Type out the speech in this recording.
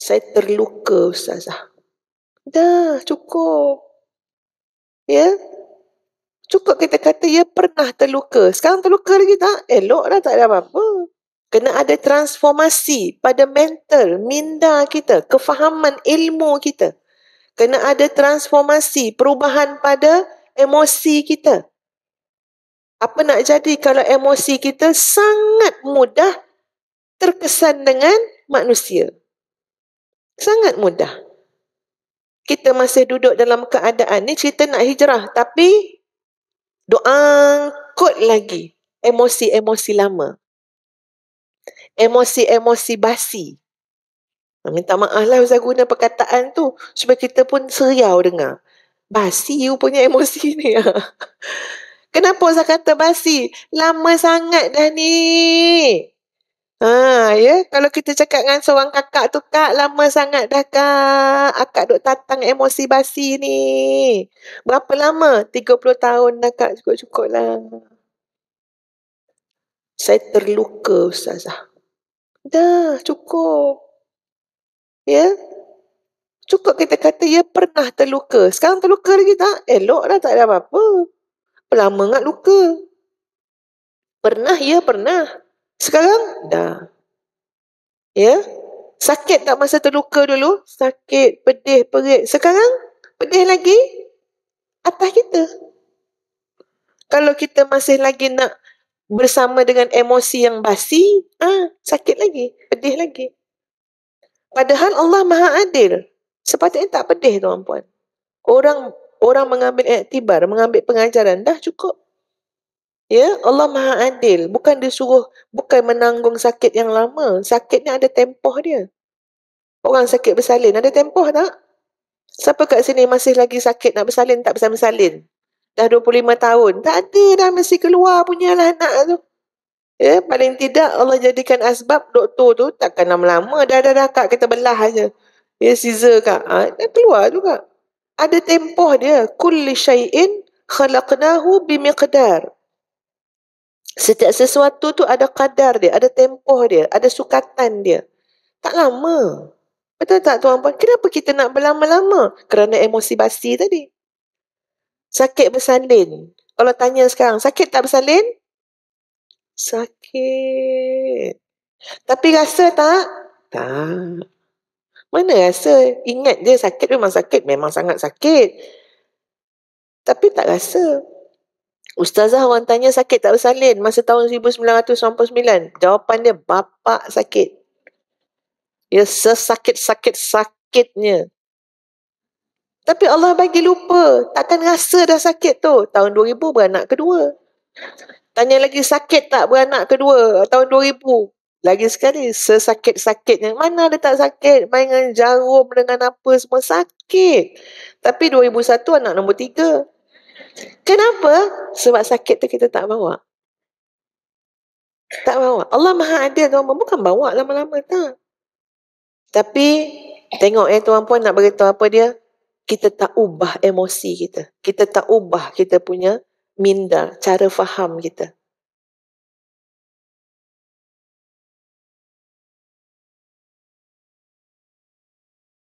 saya terluka ustazah. Dah, cukup. Ya? Cukup kita kata ya pernah terluka. Sekarang terluka lagi tak? Elok dah tak ada apa-apa. Kena ada transformasi pada mental, minda kita, kefahaman ilmu kita. Kena ada transformasi, perubahan pada emosi kita. Apa nak jadi kalau emosi kita sangat mudah terkesan dengan manusia? Sangat mudah. Kita masih duduk dalam keadaan ni cerita nak hijrah tapi doa kot lagi emosi-emosi lama. Emosi-emosi basi. Minta maaf lah Ustaz guna perkataan tu supaya kita pun seriau dengar. Basi punya emosi ni. Kenapa saya kata basi? Lama sangat dah ni. Ha, ya? Kalau kita cakap dengan seorang kakak tu, kak lama sangat dah kak. Akak duk tatang emosi basi ni. Berapa lama? 30 tahun dah kak cukup-cukup lah. Saya terluka ustazah. Dah cukup. Ya? Cukup kita kata ya pernah terluka. Sekarang terluka lagi tak? Elok dah tak ada apa-apa. Lama ingat luka. Pernah ya pernah. Sekarang dah. Ya? Sakit tak masa terluka dulu? Sakit, pedih, perit. Sekarang pedih lagi atas kita. Kalau kita masih lagi nak bersama dengan emosi yang basi, ah sakit lagi, pedih lagi. Padahal Allah Maha Adil. Sepatutnya tak pedih tuan-puan. Orang orang mengambil iktibar, mengambil pengajaran dah cukup. Ya, Allah Maha Adil. Bukan dia suruh, bukan menanggung sakit yang lama. Sakitnya ada tempoh dia. Orang sakit bersalin, ada tempoh tak? Siapa kat sini masih lagi sakit nak bersalin, tak bersalin-salin? Dah 25 tahun. Tak ada, dah mesti keluar punya lah anak tu. Ya, paling tidak Allah jadikan asbab doktor tu takkan lama-lama. Dah, dah, dah, kak, kita belah aja. Ya, scissor kak. Ha, dia keluar juga. Ada tempoh dia. Kulli syai'in khalaqnahu bimiqdar. Setiap sesuatu tu ada kadar dia, ada tempoh dia, ada sukatan dia. Tak lama. Betul tak tuan puan? Kenapa kita nak berlama-lama? Kerana emosi basi tadi. Sakit bersalin. Kalau tanya sekarang, sakit tak bersalin? Sakit. Tapi rasa tak? Tak. Mana rasa? Ingat je sakit memang sakit. Memang sangat sakit. Tapi tak rasa. Ustazah orang tanya sakit tak bersalin masa tahun 1999? Jawapan dia, bapa sakit. ya sesakit-sakit-sakitnya. Tapi Allah bagi lupa, takkan rasa dah sakit tu. Tahun 2000 beranak kedua. Tanya lagi sakit tak beranak kedua tahun 2000? Lagi sekali, sesakit-sakitnya. Mana ada tak sakit? Main dengan jarum, dengan apa semua sakit. Tapi 2001 anak nombor tiga. Kenapa? Sebab sakit tu kita tak bawa. Tak bawa. Allah maha adil tuan puan. Bukan bawa lama-lama tak. Tapi tengok eh tuan puan nak beritahu apa dia. Kita tak ubah emosi kita. Kita tak ubah kita punya minda, cara faham kita.